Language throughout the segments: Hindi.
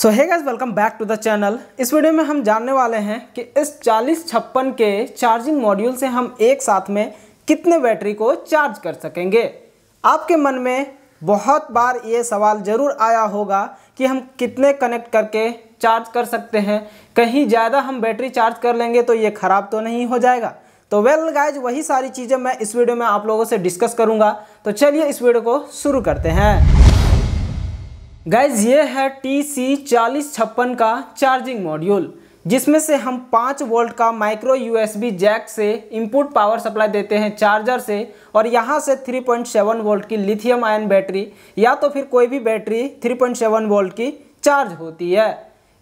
so hi guys welcome back to the channel इस वीडियो में हम जानने वाले हैं कि इस चालीस छप्पन के चार्जिंग मॉड्यूल से हम एक साथ में कितने बैटरी को चार्ज कर सकेंगे आपके मन में बहुत बार ये सवाल ज़रूर आया होगा कि हम कितने कनेक्ट करके चार्ज कर सकते हैं कहीं ज़्यादा हम बैटरी चार्ज कर लेंगे तो ये ख़राब तो नहीं हो जाएगा तो वेल गाइज वही सारी चीज़ें मैं इस वीडियो में आप लोगों से डिस्कस करूँगा तो चलिए इस वीडियो को शुरू करते हैं गाइज ये है टी सी चालीस छप्पन का चार्जिंग मॉड्यूल जिसमें से हम पाँच वोल्ट का माइक्रो यूएसबी जैक से इनपुट पावर सप्लाई देते हैं चार्जर से और यहाँ से 3.7 वोल्ट की लिथियम आयन बैटरी या तो फिर कोई भी बैटरी 3.7 वोल्ट की चार्ज होती है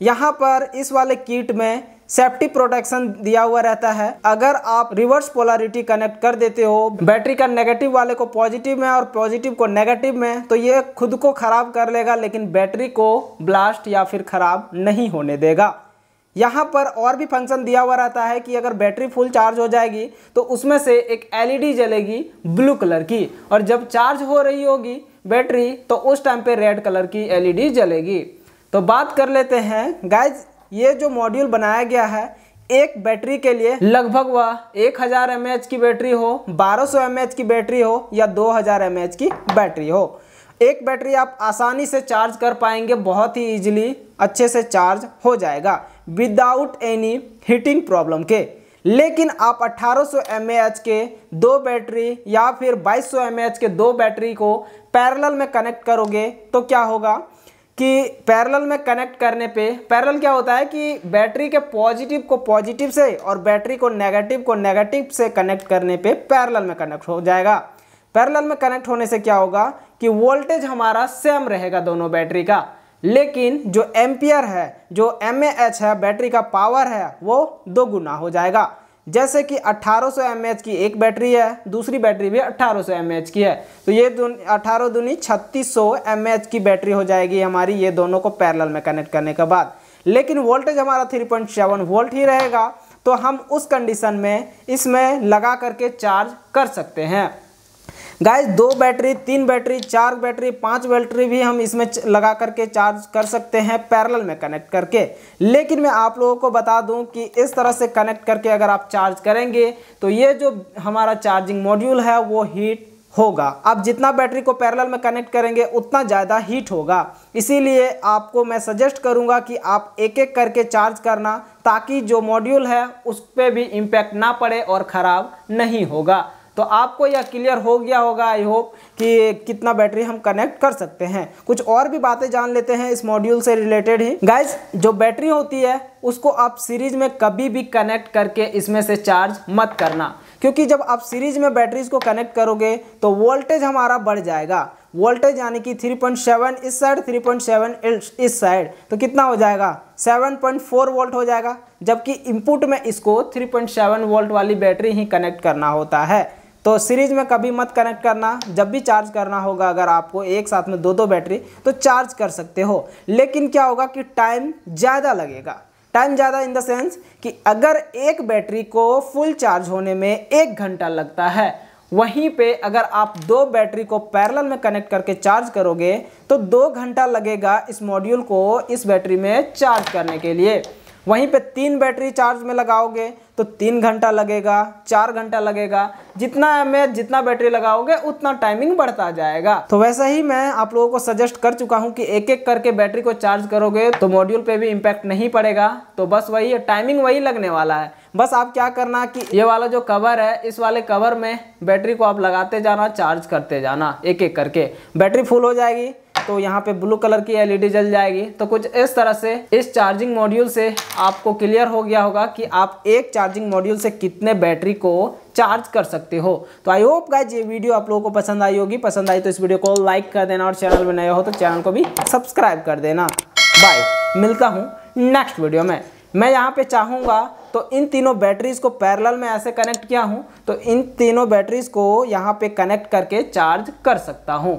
यहाँ पर इस वाले किट में सेफ्टी प्रोटेक्शन दिया हुआ रहता है अगर आप रिवर्स पोलरिटी कनेक्ट कर देते हो बैटरी का नेगेटिव वाले को पॉजिटिव में और पॉजिटिव को नेगेटिव में तो ये खुद को खराब कर लेगा लेकिन बैटरी को ब्लास्ट या फिर खराब नहीं होने देगा यहाँ पर और भी फंक्शन दिया हुआ रहता है कि अगर बैटरी फुल चार्ज हो जाएगी तो उसमें से एक एलईडी जलेगी ब्लू कलर की और जब चार्ज हो रही होगी बैटरी तो उस टाइम पे रेड कलर की एलईडी जलेगी तो बात कर लेते हैं गाइज ये जो मॉड्यूल बनाया गया है एक बैटरी के लिए लगभग वह 1000 हजार की बैटरी हो 1200 सौ की बैटरी हो या 2000 हजार की बैटरी हो एक बैटरी आप आसानी से चार्ज कर पाएंगे बहुत ही इजीली अच्छे से चार्ज हो जाएगा विदाउट एनी हीटिंग प्रॉब्लम के लेकिन आप 1800 सौ के दो बैटरी या फिर 2200 सौ के दो बैटरी को पैरेलल में कनेक्ट करोगे तो क्या होगा कि पैरेलल में कनेक्ट करने पे पैरेलल क्या होता है कि बैटरी के पॉजिटिव को पॉजिटिव से और बैटरी को नेगेटिव को नेगेटिव से कनेक्ट करने पे पैरेलल में कनेक्ट हो जाएगा पैरेलल में कनेक्ट होने से क्या होगा कि वोल्टेज हमारा सेम रहेगा दोनों बैटरी का लेकिन जो एम्पियर है जो एम है बैटरी का पावर है वो दो गुना हो जाएगा जैसे कि 1800 सौ की एक बैटरी है दूसरी बैटरी भी 1800 सौ की है तो ये दुन, अठारह दूनी छत्तीस सौ की बैटरी हो जाएगी हमारी ये दोनों को पैरेलल में कनेक्ट करने के बाद लेकिन वोल्टेज हमारा 3.7 वोल्ट ही रहेगा तो हम उस कंडीशन में इसमें लगा करके चार्ज कर सकते हैं गाइस दो बैटरी तीन बैटरी चार बैटरी पांच बैटरी भी हम इसमें लगा करके चार्ज कर सकते हैं पैरेलल में कनेक्ट करके लेकिन मैं आप लोगों को बता दूं कि इस तरह से कनेक्ट करके अगर आप चार्ज करेंगे तो ये जो हमारा चार्जिंग मॉड्यूल है वो हीट होगा आप जितना बैटरी को पैरेलल में कनेक्ट करेंगे उतना ज़्यादा हीट होगा इसीलिए आपको मैं सजेस्ट करूंगा कि आप एक एक करके चार्ज करना ताकि जो मॉड्यूल है उस पर भी इम्पैक्ट ना पड़े और ख़राब नहीं होगा तो आपको यह क्लियर हो गया होगा आई होप कि कितना बैटरी हम कनेक्ट कर सकते हैं कुछ और भी बातें जान लेते हैं इस मॉड्यूल से रिलेटेड ही गाइज जो बैटरी होती है उसको आप सीरीज में कभी भी कनेक्ट करके इसमें से चार्ज मत करना क्योंकि जब आप सीरीज में बैटरीज को कनेक्ट करोगे तो वोल्टेज हमारा बढ़ जाएगा वोल्टेज यानी कि 3.7 इस साइड 3.7 इस साइड तो कितना हो जाएगा 7.4 वोल्ट हो जाएगा जबकि इनपुट में इसको 3.7 वोल्ट वाली बैटरी ही कनेक्ट करना होता है तो सीरीज में कभी मत कनेक्ट करना जब भी चार्ज करना होगा अगर आपको एक साथ में दो दो बैटरी तो चार्ज कर सकते हो लेकिन क्या होगा कि टाइम ज़्यादा लगेगा टाइम ज़्यादा इन द सेंस कि अगर एक बैटरी को फुल चार्ज होने में एक घंटा लगता है वहीं पे अगर आप दो बैटरी को पैरेलल में कनेक्ट करके चार्ज करोगे तो दो घंटा लगेगा इस मॉड्यूल को इस बैटरी में चार्ज करने के लिए वहीं पे तीन बैटरी चार्ज में लगाओगे तो तीन घंटा लगेगा चार घंटा लगेगा जितना एम जितना बैटरी लगाओगे उतना टाइमिंग बढ़ता जाएगा तो वैसा ही मैं आप लोगों को सजेस्ट कर चुका हूँ कि एक एक करके बैटरी को चार्ज करोगे तो मॉड्यूल पे भी इम्पैक्ट नहीं पड़ेगा तो बस वही टाइमिंग वही लगने वाला है बस आप क्या करना कि ये वाला जो कवर है इस वाले कवर में बैटरी को आप लगाते जाना चार्ज करते जाना एक एक करके बैटरी फुल हो जाएगी तो यहाँ पे ब्लू कलर की एलईडी जल जाएगी तो कुछ इस तरह से इस चार्जिंग मॉड्यूल से आपको क्लियर हो गया होगा कि आप एक चार्जिंग मॉड्यूल से कितने बैटरी को चार्ज कर सकते हो तो आई होप गाइज ये वीडियो आप लोगों को पसंद आई होगी पसंद आई तो इस वीडियो को लाइक कर देना और चैनल में नए हो तो चैनल को भी सब्सक्राइब कर देना बाय मिलता हूँ नेक्स्ट वीडियो में मैं यहाँ पे चाहूँगा तो इन तीनों बैटरीज़ को पैरेलल में ऐसे कनेक्ट किया हूँ तो इन तीनों बैटरीज़ को यहाँ पे कनेक्ट करके चार्ज कर सकता हूँ